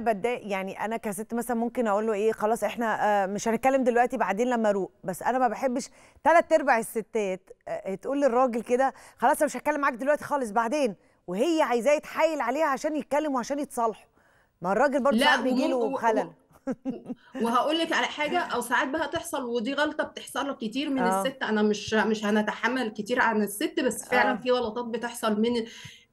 بتضايق يعني انا كست مثلا ممكن اقول له ايه خلاص احنا آه، مش هنتكلم دلوقتي بعدين لما اروق بس انا ما بحبش ثلاث ارباع الستات آه، تقول للراجل كده خلاص انا مش هتكلم معاك دلوقتي خالص بعدين وهي عايزاه يتحايل عليها عشان يتكلموا وعشان يتصالحوا ما الراجل برضه ساعات بيجي له خلل وهقول لك على حاجه او ساعات بقى تحصل ودي غلطه بتحصل كتير من أوه. الست انا مش مش هنتحمل كتير عن الست بس فعلا أوه. في غلطات بتحصل من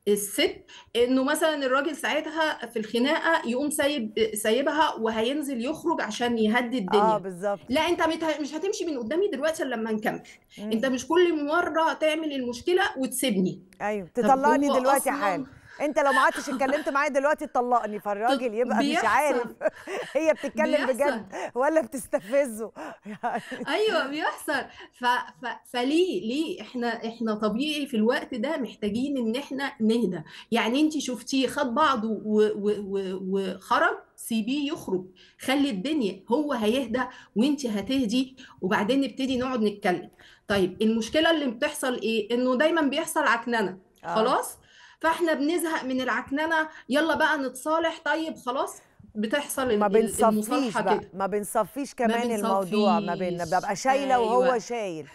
الست انه مثلا الراجل ساعتها في الخناقه يقوم سايب سايبها وهينزل يخرج عشان يهدي آه، الدنيا اه بالظبط لا انت مش هتمشي من قدامي دلوقتي الا لما نكمل انت مش كل مره تعمل المشكله وتسيبني ايوه تطلعني دلوقتي حال انت لو ما عدتش اتكلمت معايا دلوقتي تطلقني فالراجل يبقى بيحصل. مش عارف هي بتتكلم بيحصل. بجد ولا بتستفزه يعني. ايوه بيحصل ف... ف... فليه ليه احنا احنا طبيعي في الوقت ده محتاجين ان احنا نهدى يعني انت شفتيه خد بعضه وخرج سيبيه يخرج خلي الدنيا هو هيهدى وانت هتهدي وبعدين نبتدي نقعد نتكلم طيب المشكله اللي بتحصل ايه انه دايما بيحصل عكننه آه. خلاص فاحنا بنزهق من العكننه يلا بقى نتصالح طيب خلاص بتحصل ما بنصفيش بقى كده. ما بنصفيش كمان ما بنصفيش. الموضوع ما بين ببقى شايله أيوة. وهو شايل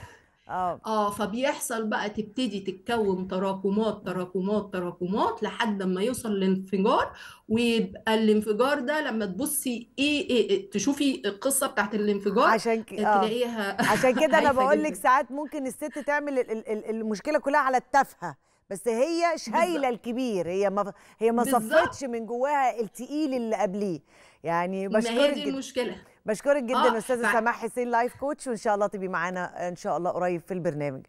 اه اه فبيحصل بقى تبتدي تتكون تراكمات تراكمات تراكمات لحد ما يوصل لانفجار ويبقى الانفجار ده لما تبصي ايه, إيه, إيه تشوفي القصه بتاعت الانفجار عشان ك... آه. تلاقيها عشان كده انا بقول لك ساعات ممكن الست تعمل المشكله كلها على التافهه بس هي شايله الكبير هي ما هي ما صفتش من جواها التقيل اللي قبليه يعني بشكرك ما هي دي المشكله بشكرك جدا آه، استاذه سماح حسين لايف كوتش وان شاء الله تبقي معانا ان شاء الله قريب في البرنامج